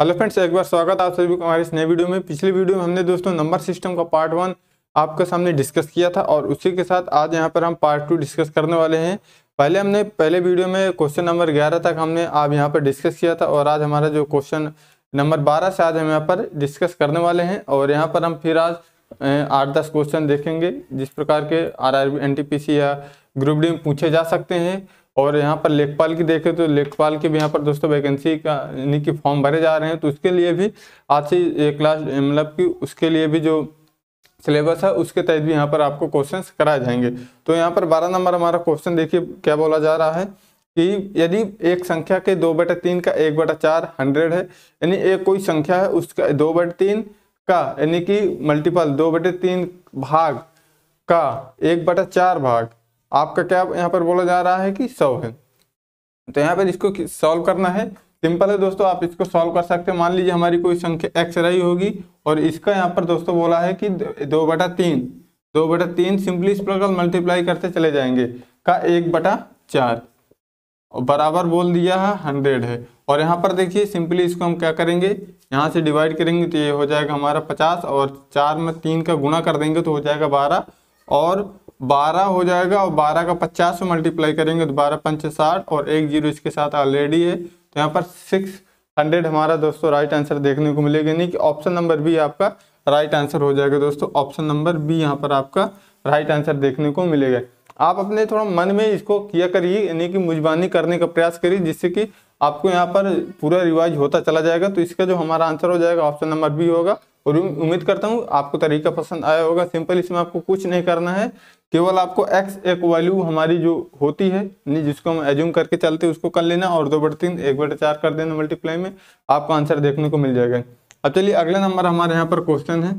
hello friends एक बार स्वागत आप सभी को हमारे इस नए वीडियो में पिछले वीडियो में हमने दोस्तों नंबर सिस्टम का पार्ट वन आपके सामने डिस्कस किया था और उसी के साथ आज यहाँ पर हम पार्ट टू डिस्कस करने वाले हैं पहले हमने पहले वीडियो में क्वेश्चन नंबर ग्यारह तक हमने आप यहाँ पर डिस्कस किया था और आज हमारा जो क्वेश्चन नंबर बारह से आज हम यहाँ पर डिस्कस करने वाले हैं और यहाँ पर हम फिर आज आठ दस क्वेश्चन देखेंगे जिस प्रकार के आर आर या ग्रुप डी में पूछे जा सकते हैं और यहाँ पर लेखपाल की देखें तो लेखपाल की भी यहाँ पर दोस्तों वैकेंसी का यानी कि फॉर्म भरे जा रहे हैं तो उसके लिए भी आज से क्लास मतलब कि उसके लिए भी जो सिलेबस है उसके तहत भी यहाँ पर आपको क्वेश्चन कराए जाएंगे तो यहाँ पर बारह नंबर हमारा क्वेश्चन देखिए क्या बोला जा रहा है कि यदि एक संख्या के दो बटे तीन का एक बटा चार हंड्रेड है यानी एक कोई संख्या है उसका दो बटे तीन का यानी कि मल्टीपल दो बटे तीन भाग का एक बटा चार भाग आपका क्या यहाँ पर बोला जा रहा है कि सौ है तो यहाँ पर इसको सॉल्व करना है सिंपल है दोस्तों आप इसको सॉल्व कर सकते हैं मान लीजिए हमारी कोई संख्या एक्स रही होगी और इसका यहाँ पर दोस्तों बोला है कि दो बटा तीन दो बटा तीन सिंपली इस प्रकार मल्टीप्लाई करते चले जाएंगे का एक बटा चार और बराबर बोल दिया है हंड्रेड है और यहाँ पर देखिए सिंपली इसको हम क्या करेंगे यहाँ से डिवाइड करेंगे तो ये हो जाएगा हमारा पचास और चार में तीन का गुणा कर देंगे तो हो जाएगा बारह और बारह हो जाएगा और बारह का पचास मल्टीप्लाई करेंगे तो बारह पंच साठ और एक जीरो इसके साथ ऑलरेडी है तो यहाँ पर सिक्स हंड्रेड हमारा दोस्तों राइट आंसर देखने को मिलेगा यानी कि ऑप्शन नंबर बी आपका राइट आंसर हो जाएगा दोस्तों ऑप्शन नंबर बी यहाँ पर आपका राइट आंसर देखने को मिलेगा आप अपने थोड़ा मन में इसको किया करिए यानी कि मुजबानी करने का प्रयास करिए जिससे कि आपको यहाँ पर पूरा रिवाइज होता चला जाएगा तो इसका जो हमारा आंसर हो जाएगा ऑप्शन नंबर बी होगा और उम्मीद करता हूँ आपको तरीका पसंद आया होगा सिंपल इसमें आपको कुछ नहीं करना है केवल आपको एक्स एक वैल्यू हमारी जो होती है जिसको हम एज्यूम करके चलते हैं उसको कर लेना और दो बटे तीन एक बटे चार कर देना मल्टीप्लाई में आपको आंसर देखने को मिल जाएगा अब चलिए अगला नंबर हमारे यहाँ पर क्वेश्चन है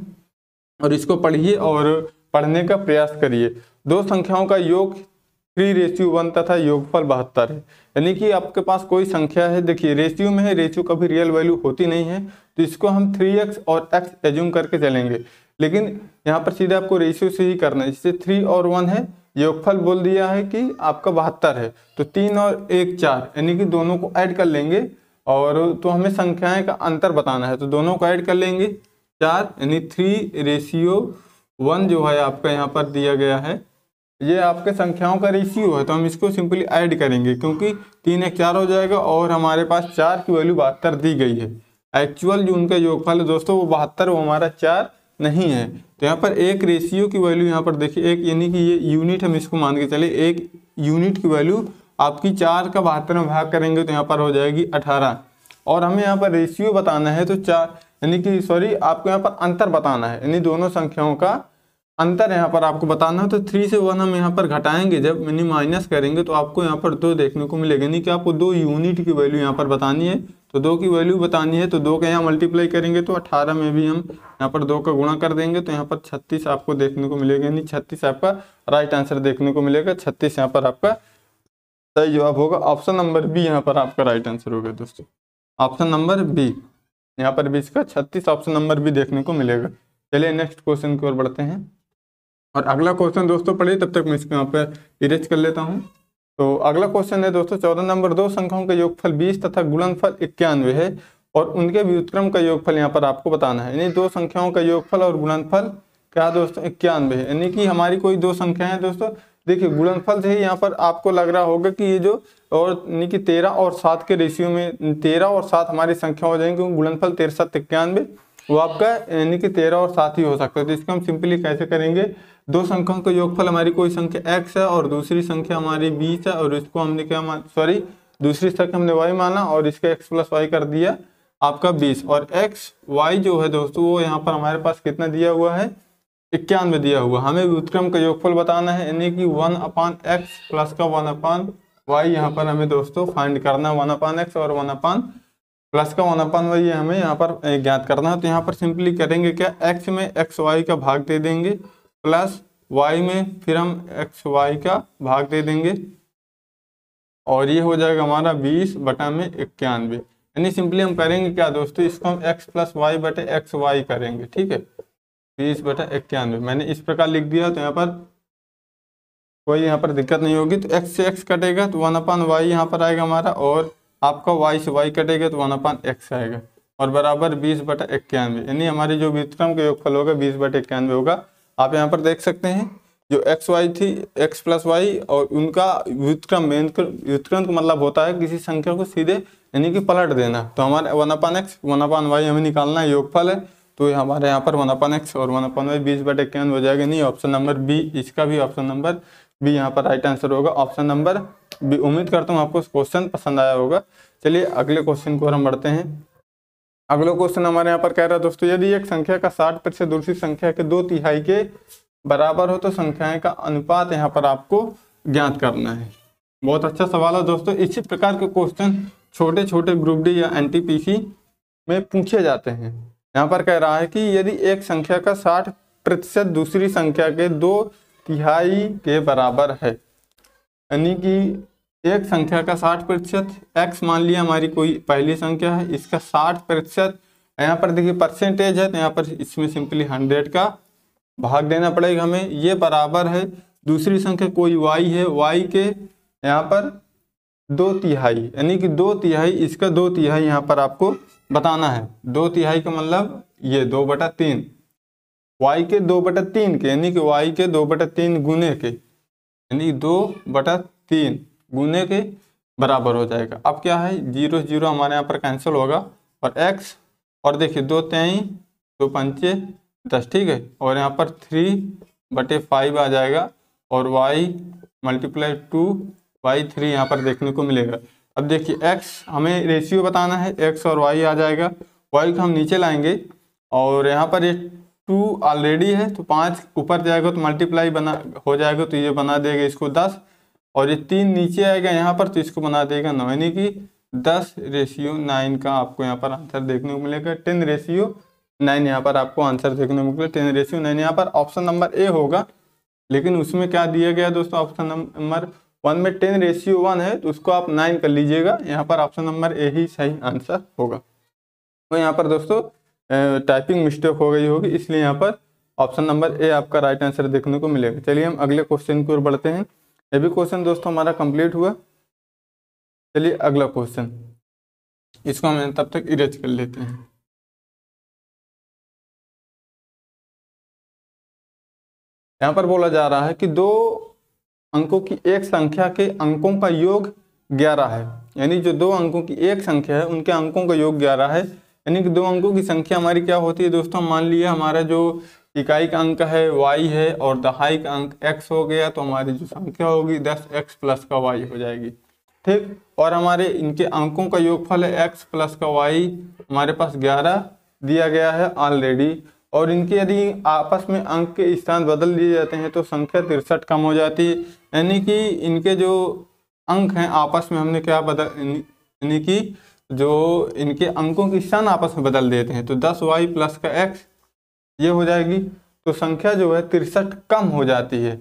और इसको पढ़िए और पढ़ने का प्रयास करिए दो संख्याओं का योग थ्री रेशियो वन तथा योगफल बहत्तर है यानी कि आपके पास कोई संख्या है देखिए रेशियो में है रेशियो कभी रियल वैल्यू होती नहीं है तो इसको हम थ्री एक्स और एक्स एज्यूम करके चलेंगे लेकिन यहाँ पर सीधे आपको रेशियो से ही करना है जिससे थ्री और वन है योगफल बोल दिया है कि आपका बहत्तर है तो तीन और एक चार यानी कि दोनों को ऐड कर लेंगे और तो हमें संख्याएं का अंतर बताना है तो दोनों को ऐड कर लेंगे चार यानी थ्री रेशियो वन जो है आपका यहाँ पर दिया गया है ये आपके संख्याओं का रेशियो है तो हम इसको सिंपली ऐड करेंगे क्योंकि तीन एक चार हो जाएगा और हमारे पास चार की वैल्यू बहत्तर दी गई है एक्चुअल जो उनका योगफल है दोस्तों वो बहत्तर वो हमारा चार नहीं है तो यहाँ पर एक रेशियो की वैल्यू यहाँ पर देखिए एक यानी कि ये यूनिट हम इसको मान के चले एक यूनिट की वैल्यू आपकी चार का बहत्तर में भाग करेंगे तो यहाँ पर हो जाएगी अठारह और हमें यहाँ पर रेशियो बताना है तो चार यानी कि सॉरी आपको यहाँ पर अंतर बताना है यानी दोनों संख्याओं का अंतर यहाँ पर आपको बताना है तो थ्री से वन हम यहाँ पर घटाएंगे जब मिनी माइनस करेंगे तो आपको यहाँ पर दो देखने को मिलेगा यानी कि आपको दो यूनिट की वैल्यू यहाँ पर बतानी है तो दो की वैल्यू बतानी है तो दो का यहाँ मल्टीप्लाई करेंगे तो अठारह में भी हम यहाँ पर दो का गुणा कर देंगे तो यहाँ पर छत्तीस आपको देखने को मिलेगा यानी छत्तीस आपका राइट आंसर देखने को मिलेगा छत्तीस यहाँ पर आपका सही जवाब होगा ऑप्शन नंबर बी यहाँ पर आपका राइट आंसर होगा दोस्तों ऑप्शन नंबर बी यहाँ पर भी इसका छत्तीस ऑप्शन नंबर बी देखने को मिलेगा चलिए नेक्स्ट क्वेश्चन की ओर बढ़ते हैं और अगला क्वेश्चन दोस्तों पढ़िए तब तक मैं इसको यहाँ पे इरेज कर लेता हूँ तो अगला क्वेश्चन है दोस्तों चौदह नंबर दो संख्याओं का योगफल बीस तथा गुणनफल इक्यानवे है और उनके व्युतक्रम का योगफल यहाँ पर आपको बताना है यानी दो संख्याओं का योगफल और गुणनफल क्या दोस्तों इक्यानवे है यानी कि हमारी कोई दो संख्या है दोस्तों देखिए गुणनफल से ही यहाँ पर आपको लग रहा होगा कि ये जो और यानी कि तेरह और सात के रेशियो में तेरह और सात हमारी संख्या हो जाएंगी गुणनफल तेरह सात इक्यानवे वो आपका यानी कि तेरह और सात ही हो सकता है तो इसको हम सिंपली कैसे करेंगे दो संख्याओं का योगफल हमारी कोई संख्या एक्स है और दूसरी संख्या हमारी बीस है और इसको हमने क्या मान सॉरी दूसरी संख्या हमने वाई माना और इसका एक्स प्लस वाई कर दिया आपका बीस और एक्स वाई जो है दोस्तों वो यहाँ पर हमारे पास कितना दिया हुआ है इक्यानवे दिया हुआ हमें व्युतक्रम का योगफल बताना है यानी कि वन अपान एक्स प्लस का वन अपान वाई यहाँ पर हमें दोस्तों फाइंड करना है वन अपान एक्स और वन अपान प्लस का वन अपन वाई हमें यहाँ पर ज्ञात करना है तो यहाँ पर सिंपली करेंगे क्या एक्स में एक्स वाई का भाग दे देंगे प्लस वाई में फिर हम एक्स वाई का भाग दे देंगे और ये हो जाएगा हमारा बीस बटा में इक्यानवे यानी सिंपली हम करेंगे क्या दोस्तों इसको हम एक्स प्लस वाई बटे एक्स वाई करेंगे ठीक है बीस बटा इक्यानवे मैंने इस प्रकार लिख दिया तो यहाँ पर कोई यहाँ पर दिक्कत नहीं होगी तो एक्स से एक्स कटेगा तो वन अपन वाई यहाँ पर आएगा हमारा और आपका वाई से वाई कटेगा तो वन अपान एक्स आएगा और बराबर बीस बटा इक्यानवे यानी हमारी जो व्युतक्रम का योगफल होगा बीस बटा इक्यानवे होगा आप यहाँ पर देख सकते हैं जो एक्स वाई थी एक्स प्लस वाई और उनका व्युतक्रम व्युतक्रम का मतलब होता है किसी संख्या को सीधे यानी कि पलट देना तो हमारे one upon X one upon Y हमें निकालना है योगफल है तो हमारे यहाँ पर वन अपान एक्स और वन अपान वाई बीस बट इक्यानवे हो जाएगा नहीं ऑप्शन नंबर बी इसका भी ऑप्शन नंबर बी यहाँ पर राइट आंसर होगा ऑप्शन नंबर उम्मीद करता हूँ आपको क्वेश्चन पसंद आया होगा चलिए अगले क्वेश्चन को हम बढ़ते हैं अगला क्वेश्चन हमारे यहाँ पर कह रहा है दोस्तों यदि एक संख्या का साठ प्रतिशत दूसरी संख्या के दो तिहाई के बराबर हो तो संख्याएं का अनुपात यहाँ पर आपको ज्ञात करना है बहुत अच्छा सवाल है दोस्तों इसी प्रकार के क्वेश्चन छोटे छोटे ग्रुप डी या एनटीपीसी में पूछे जाते हैं यहाँ पर कह रहा है कि यदि एक संख्या का साठ प्रतिशत दूसरी संख्या के दो तिहाई के बराबर है यानी कि एक संख्या का साठ प्रतिशत एक्स मान लिया हमारी कोई पहली संख्या है इसका साठ प्रतिशत यहाँ पर देखिए परसेंटेज है तो यहाँ पर इसमें सिंपली हंड्रेड का भाग देना पड़ेगा हमें ये बराबर है दूसरी संख्या कोई वाई है वाई के यहाँ पर दो तिहाई यानी कि दो तिहाई इसका दो तिहाई यहाँ पर आपको बताना है दो तिहाई का मतलब ये दो बटा तीन वाई के दो बटा तीन के यानी कि वाई के दो बटा तीन गुने के यानी दो बटा तीन गुने के बराबर हो जाएगा अब क्या है जीरो जीरो हमारे यहाँ पर कैंसिल होगा और एक्स और देखिए दो तेई दो पंचे दस ठीक है और यहाँ पर थ्री बटे फाइव आ जाएगा और Y multiply two Y three यहाँ पर देखने को मिलेगा अब देखिए एक्स हमें रेशियो बताना है एक्स और वाई आ जाएगा वाई को हम नीचे लाएंगे और यहाँ पर ये टू ऑलरेडी है तो पाँच ऊपर जाएगा तो मल्टीप्लाई बना हो जाएगा तो ये बना देगा इसको दस और ये तीन नीचे आएगा यहाँ पर तो इसको बना देगा नौ यानी कि दस रेशियो नाइन का आपको यहाँ पर आंसर देखने को मिलेगा टेन रेशियो नाइन यहाँ पर आपको आंसर देखने को मिलेगा टेन रेशियो नाइन यहाँ पर ऑप्शन नंबर ए होगा लेकिन उसमें क्या दिया गया दोस्तों ऑप्शन नंबर वन में टेन रेशियो वन है तो उसको आप नाइन कर लीजिएगा यहाँ पर ऑप्शन नंबर ए ही सही आंसर होगा तो यहाँ पर दोस्तों टाइपिंग मिस्टेक हो गई होगी इसलिए यहाँ पर ऑप्शन नंबर ए आपका राइट आंसर देखने को मिलेगा चलिए हम अगले क्वेश्चन की ओर बढ़ते हैं ये भी क्वेश्चन दोस्तों हमारा कंप्लीट हुआ चलिए अगला क्वेश्चन इसको हम तब तक इरेज कर लेते हैं यहां पर बोला जा रहा है कि दो अंकों की एक संख्या के अंकों का योग ग्यारह है यानी जो दो अंकों की एक संख्या है उनके अंकों का योग ग्यारह है यानी कि दो अंकों की संख्या हमारी क्या होती है दोस्तों मान लिया हमारा जो इकाई का अंक है वाई है और दहाई का अंक एक्स हो गया तो हमारी जो संख्या होगी दस एक्स प्लस का वाई हो जाएगी ठीक और हमारे इनके अंकों का योगफल है एक्स प्लस का वाई हमारे पास ग्यारह दिया गया है ऑलरेडी और इनके यदि आपस में अंक के स्थान बदल दिए जाते हैं तो संख्या तिरसठ कम हो जाती है यानी कि इनके जो अंक हैं आपस में हमने क्या बदल यानी कि जो इनके अंकों के स्थान आपस में बदल देते हैं तो दस वाई प्लस का एक्स ये हो जाएगी तो संख्या जो है तिरसठ कम हो जाती है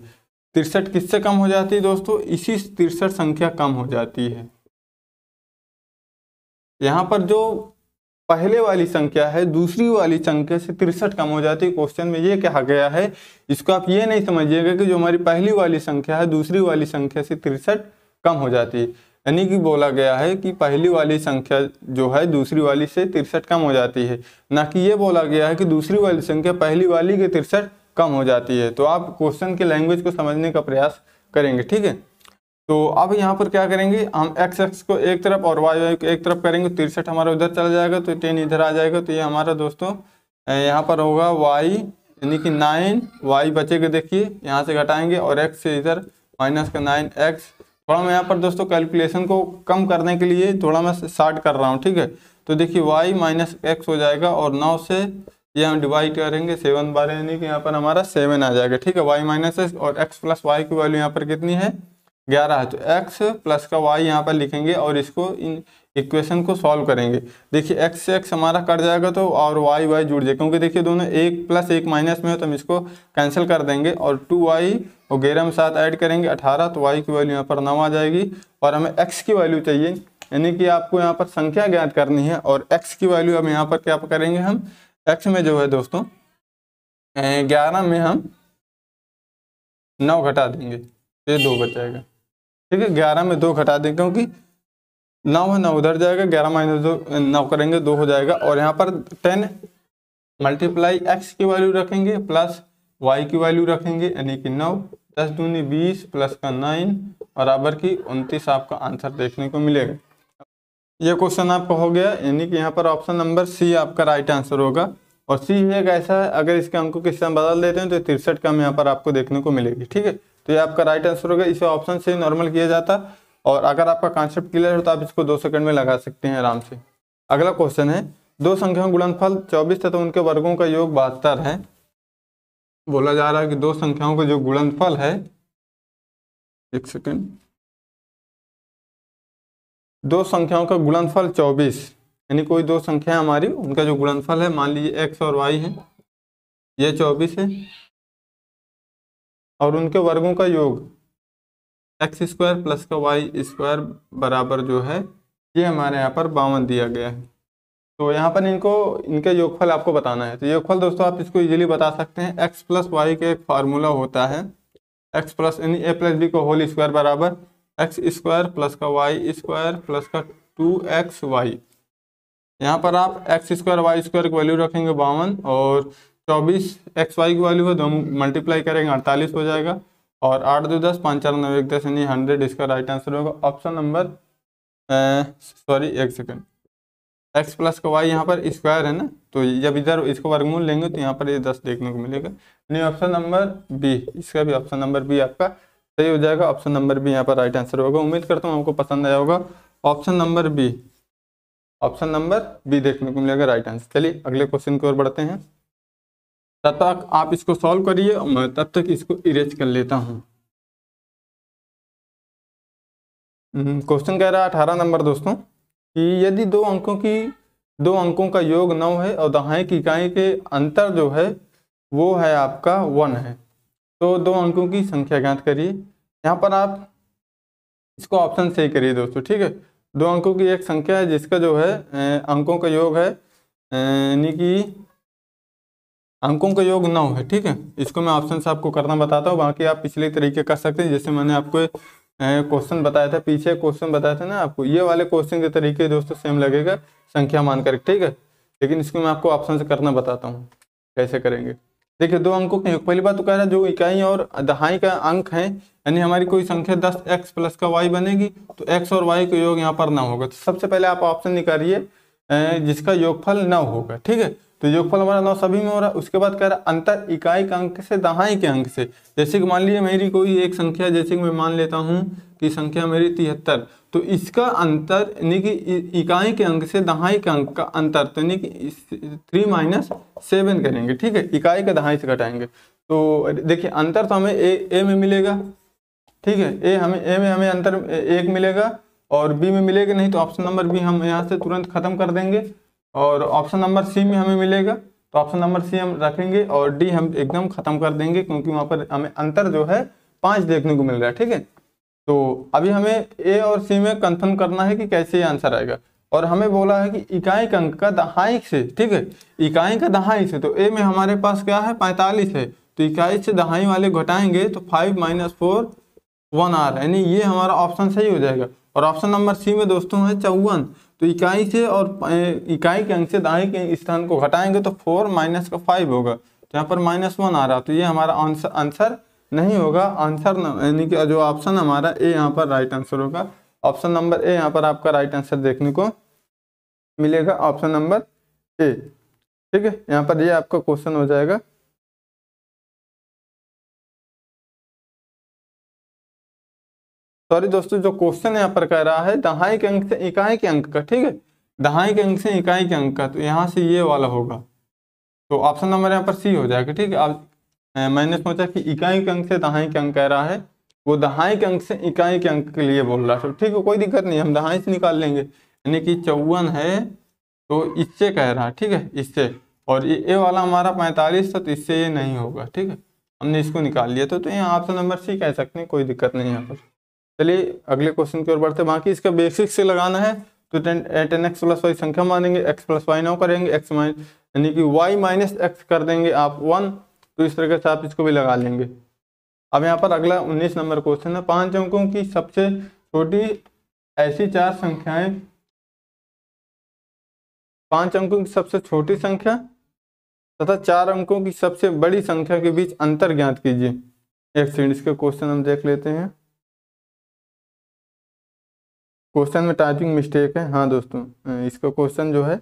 तिरसठ किससे कम हो जाती है दोस्तों इसी तिरसठ संख्या कम हो जाती है यहाँ पर जो पहले वाली संख्या है दूसरी वाली संख्या से तिरसठ कम हो जाती है क्वेश्चन में ये कहा गया है इसको आप ये नहीं समझिएगा कि जो हमारी पहली वाली संख्या है दूसरी वाली संख्या से तिरसठ कम हो जाती है यानी कि बोला गया है कि पहली वाली संख्या जो है दूसरी वाली से तिरसठ कम हो जाती है ना कि ये बोला गया है कि दूसरी वाली संख्या पहली वाली के तिरसठ कम हो जाती है तो आप क्वेश्चन के लैंग्वेज को समझने का प्रयास करेंगे ठीक है तो अब यहाँ पर क्या करेंगे हम एक्स एक्स को एक तरफ और वाई वाई को एक तरफ करेंगे तिरसठ हमारा उधर चला जाएगा तो टेन इधर आ जाएगा तो ये हमारा दोस्तों यहाँ पर होगा वाई यानी कि नाइन वाई बचेगा देखिए यहाँ से घटाएंगे और एक्स से इधर माइनस का नाइन एक्स थोड़ा मैं यहाँ पर दोस्तों कैलकुलेशन को कम करने के लिए थोड़ा मैं शार्ट कर रहा हूँ ठीक है तो देखिए वाई माइनस एक्स हो जाएगा और नौ से ये हम डिवाइड करेंगे सेवन बारह यानी कि यहाँ पर हमारा सेवन आ जाएगा ठीक है वाई माइनस एक्स और एक्स प्लस वाई की वैल्यू यहाँ पर कितनी है ग्यारह है तो एक्स प्लस का वाई यहाँ पर लिखेंगे और इसको इन इक्वेशन को सॉल्व करेंगे देखिए एक्स से एक्स हमारा कट जाएगा तो और वाई वाई जुड़ जाएगा क्योंकि देखिए दोनों एक प्लस एक माइनस में हो तो हम इसको कैंसिल कर देंगे और टू वाई और ग्यारह में सात ऐड करेंगे अठारह तो वाई की वैल्यू यहाँ पर नौ आ जाएगी और हमें एक्स की वैल्यू चाहिए यानी कि आपको यहाँ पर संख्या ज्ञात करनी है और एक्स की वैल्यू अब यहाँ पर क्या करेंगे हम एक्स में जो है दोस्तों ग्यारह में हम नौ घटा देंगे ये दो बचाएगा ठीक है ग्यारह में दो घटा देंगे क्योंकि नौ है नौ उधर जाएगा ग्यारह माइनस दो नौ करेंगे दो हो जाएगा और यहाँ पर टेन मल्टीप्लाई एक्स की वैल्यू रखेंगे प्लस y की वैल्यू रखेंगे यानी कि नौ दस दूनी बीस प्लस का नाइन बराबर की उनतीस आपका आंसर देखने को मिलेगा ये क्वेश्चन आपका हो गया यानी कि यहाँ पर ऑप्शन नंबर सी आपका राइट आंसर होगा और सी ही एक ऐसा है अगर इसके अंकों के हम बदल देते हैं तो तिरसठ कम यहाँ पर आपको देखने को मिलेगी ठीक है तो ये आपका राइट आंसर होगा इसे ऑप्शन से नॉर्मल किया जाता और अगर आपका कॉन्सेप्ट क्लियर हो तो आप इसको दो सेकंड में लगा सकते हैं आराम से अगला क्वेश्चन है दो संख्याओं गुणनफल 24 तथा उनके वर्गों का योग बहत्तर है बोला जा रहा है कि दो संख्याओं का जो गुणनफल है एक सेकेंड दो संख्याओं का गुणनफल चौबीस यानी कोई दो संख्या हमारी उनका जो गुणनफल है मान लीजिए एक्स और वाई है ये चौबीस है और उनके वर्गों का योग एक्स स्क्वायर प्लस का वाई स्क्वायर बराबर जो है ये हमारे यहाँ पर बावन दिया गया है तो यहाँ पर इनको इनके योगफल आपको बताना है तो योगफल दोस्तों आप इसको इजीली बता सकते हैं एक्स प्लस वाई का एक फार्मूला होता है एक्स प्लस यानी ए प्लस बी को होल स्क्वायर बराबर एक्स स्क्वायर प्लस का वाई स्क्वायर प्लस का टू एक्स वाई यहाँ पर आप एक्स स्क्वायर वाई स्क्वायर की वैल्यू रखेंगे बावन और चौबीस एक्स वाई की वैल्यू है दो मल्टीप्लाई करेंगे अड़तालीस हो जाएगा और आठ दो दस पाँच चार नौ एक दस यानी हंड्रेड इसका राइट आंसर होगा ऑप्शन नंबर सॉरी एक सेकेंड एक्स प्लस का वाई यहाँ पर स्क्वायर है ना तो जब इधर इसको वर्गमूल लेंगे तो यहाँ पर ये दस देखने को मिलेगा नहीं ऑप्शन नंबर बी इसका भी ऑप्शन नंबर बी आपका सही हो जाएगा ऑप्शन नंबर बी यहाँ पर राइट आंसर होगा उम्मीद करता हूँ आपको पसंद आया होगा option number B option number B देखने को मिलेगा राइट आंसर चलिए अगले क्वेश्चन की ओर बढ़ते हैं तब तक आप इसको सॉल्व करिए और मैं तब तक इसको इरेज कर लेता हूँ क्वेश्चन हम्म, कह रहा है अठारह नंबर दोस्तों कि यदि दो अंकों की दो अंकों का योग नौ है और दहाई की इकाई के अंतर जो है वो है आपका वन है तो दो अंकों की संख्या ज्ञात करिए यहाँ पर आप इसको ऑप्शन सही करिए दोस्तों ठीक है दो अंकों की एक संख्या है जिसका जो है अंकों का योग है यानी कि अंकों का योग नौ है ठीक है इसको मैं ऑप्शन से आपको करना बताता हूँ बाकी आप पिछले तरीके कर सकते हैं जैसे मैंने आपको क्वेश्चन बताया था पीछे क्वेश्चन बताया था ना आपको ये वाले क्वेश्चन के तरीके दोस्तों सेम लगेगा संख्या मानकर ठीक है लेकिन इसको मैं आपको ऑप्शन से करना बताता हूँ कैसे करेंगे देखिए दो अंकों के पहली बात तो कह रहा है जो इकाई और दहाई का अंक है यानी हमारी कोई संख्या दस एक्स प्लस का वाई बनेगी तो एक्स और वाई का योग यहाँ पर ना होगा तो सबसे पहले आप ऑप्शन निकालिए जिसका योगफल ना होगा ठीक है तो योगफल हमारा नौ सभी में हो रहा है उसके बाद कह रहा अंतर इकाई के अंक से दहाई के अंक से जैसे कि मान लीजिए मेरी कोई एक संख्या जैसे कि मैं मान लेता हूँ कि संख्या मेरी तिहत्तर तो इसका अंतर यानी कि इकाई के अंक से दहाई के अंक का अंतर तो यानी कि थ्री माइनस सेवन करेंगे ठीक है इकाई का दहाई से घटाएंगे तो देखिए अंतर तो हमें ए ए में मिलेगा ठीक है ए हमें ए में हमें अंतर एक मिलेगा और बी में मिलेगा नहीं तो ऑप्शन नंबर बी हम यहाँ से तुरंत खत्म कर देंगे और ऑप्शन नंबर सी में हमें मिलेगा तो ऑप्शन नंबर सी हम रखेंगे और डी हम एकदम ख़त्म कर देंगे क्योंकि वहां पर हमें अंतर जो है पांच देखने को मिल रहा है ठीक है तो अभी हमें ए और सी में कन्फर्म करना है कि कैसे आंसर आएगा और हमें बोला है कि इकाई का अंक का दहाई से ठीक है इकाई का दहाई से तो ए में हमारे पास क्या है पैंतालीस है तो इकाई से दहाई वाले घटाएंगे तो फाइव माइनस फोर वन आर यानी ये हमारा ऑप्शन सही हो जाएगा और ऑप्शन नंबर सी में दोस्तों है चौवन तो इकाई से और इकाई के अंक से दाएं के स्थान को घटाएंगे तो फोर माइनस का फाइव होगा तो यहाँ पर माइनस वन आ रहा तो ये हमारा आंसर आंसर नहीं होगा आंसर यानी कि जो ऑप्शन हमारा ए यहाँ पर राइट आंसर होगा ऑप्शन नंबर ए यहाँ पर आपका राइट आंसर देखने को मिलेगा ऑप्शन नंबर ए ठीक है यहाँ पर ये आपका क्वेश्चन हो जाएगा सॉरी दोस्तों जो क्वेश्चन यहाँ पर कह रहा है दहाई के अंक से इकाई के अंक का ठीक है दहाई के अंक से इकाई के अंक का तो यहाँ से ये वाला होगा तो ऑप्शन नंबर यहाँ पर सी हो जाएगा ठीक है अब मैंने सोचा कि इकाई के अंक से दहाई के अंक कह रहा है वो दहाई के अंक से इकाई के अंक के लिए बोल रहा है तो ठीक है कोई दिक्कत नहीं हम दहाई से निकाल लेंगे यानी कि चौवन है तो इससे कह रहा है ठीक है इससे और ये ए वाला हमारा पैंतालीस था तो इससे ये नहीं होगा ठीक है हमने इसको निकाल लिया तो, तो यहाँ ऑप्शन नंबर सी कह सकते हैं कोई दिक्कत नहीं यहाँ पर चलिए अगले क्वेश्चन की ओर बढ़ते बाकी इसका बेसिक से लगाना है तो ten ten x plus y संख्या मानेंगे एक्स प्लस वाई नौ करेंगे एक्स माइन यानी कि वाई माइनस एक्स कर देंगे आप वन तो इस तरीके से आप इसको भी लगा लेंगे अब यहाँ पर अगला उन्नीस नंबर क्वेश्चन है पांच अंकों की सबसे छोटी ऐसी चार संख्याएं पांच अंकों की सबसे छोटी संख्या तथा चार अंकों की सबसे बड़ी संख्या के बीच अंतर ज्ञात कीजिए एक सेकेंड इसके क्वेश्चन हम देख लेते हैं क्वेश्चन में टाइपिंग मिस्टेक है हाँ दोस्तों इसका क्वेश्चन जो है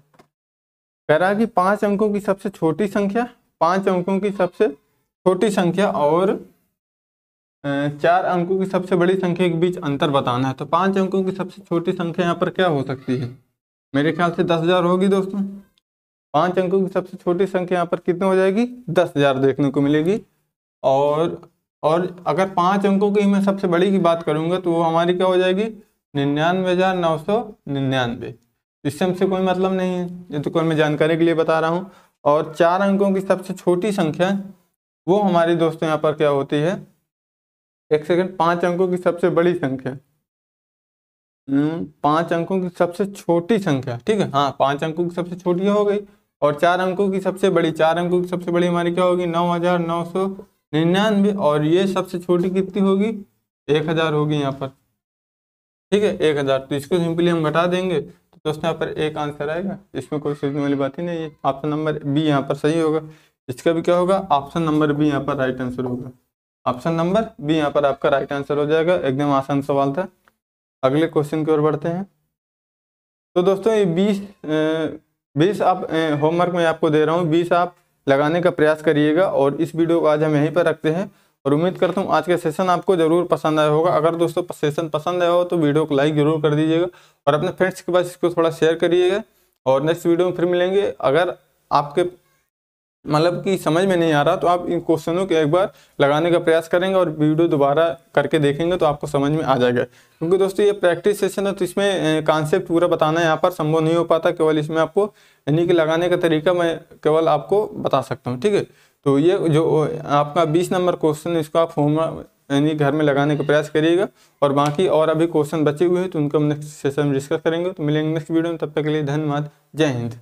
कह रहा है कि पाँच अंकों की सबसे छोटी संख्या पाँच अंकों की सबसे छोटी संख्या और चार अंकों की सबसे बड़ी संख्या के बीच अंतर बताना है तो पांच अंकों की सबसे छोटी संख्या यहाँ पर क्या हो सकती है मेरे ख्याल से दस हज़ार होगी दोस्तों पांच अंकों की सबसे छोटी संख्या यहाँ पर कितनी हो जाएगी दस हज़ार देखने को मिलेगी और और अगर पाँच अंकों की मैं सबसे बड़ी की बात करूँगा तो वो हमारी क्या हो जाएगी निन्यानवे हज़ार नौ सौ निन्यानवे इससे हमसे कोई मतलब नहीं है ये तो कोई मैं जानकारी के लिए बता रहा हूँ और चार अंकों की सबसे छोटी संख्या वो हमारे दोस्तों यहाँ पर क्या होती है एक सेकंड पांच अंकों की सबसे बड़ी संख्या हम्म, पांच अंकों की सबसे छोटी संख्या ठीक है हाँ पांच अंकों की सबसे छोटी हो गई और चार अंकों की सबसे बड़ी चार अंकों की सबसे बड़ी हमारी क्या होगी नौ हजार नौ सौ निन्यानवे और ये सबसे छोटी कितनी होगी एक हजार होगी यहाँ पर ठीक है एक हज़ार तो इसको सिंपली हम घटा देंगे तो दोस्तों यहाँ पर एक आंसर आएगा इसमें कोई सोचने वाली बात ही नहीं है ऑप्शन नंबर बी यहाँ पर सही होगा इसका भी क्या होगा ऑप्शन नंबर बी यहाँ पर राइट आंसर होगा ऑप्शन नंबर बी यहाँ पर आपका राइट आंसर हो जाएगा एकदम आसान सवाल था अगले क्वेश्चन की ओर बढ़ते हैं तो दोस्तों ये बीस बीस आप होमवर्क में आपको दे रहा हूँ बीस आप लगाने का प्रयास करिएगा और इस वीडियो को आज हम यहीं पर रखते हैं और उम्मीद करता हूँ आज का सेशन आपको जरूर पसंद आया होगा अगर दोस्तों सेशन पसंद आया हो तो वीडियो को लाइक जरूर कर दीजिएगा और अपने फ्रेंड्स के पास इसको थोड़ा शेयर करिएगा और नेक्स्ट वीडियो में फिर मिलेंगे अगर आपके मतलब कि समझ में नहीं आ रहा तो आप इन क्वेश्चनों के एक बार लगाने का प्रयास करेंगे और वीडियो दोबारा करके देखेंगे तो आपको समझ में आ जाएगा क्योंकि दोस्तों ये प्रैक्टिस सेशन है तो इसमें कॉन्सेप्ट पूरा बताना यहाँ पर संभव नहीं हो पाता केवल इसमें आपको यानी कि लगाने का तरीका मैं केवल आपको बता सकता हूँ ठीक है तो ये जो आपका बीस नंबर क्वेश्चन इसको आप होमवर्क यानी घर में लगाने का प्रयास करिएगा और बाकी और अभी क्वेश्चन बचे हुए हैं तो उनको हम नेक्स्ट सेशन में डिस्कस करेंगे तो मिलेंगे नेक्स्ट वीडियो में तब तक के लिए धन्यवाद जय हिंद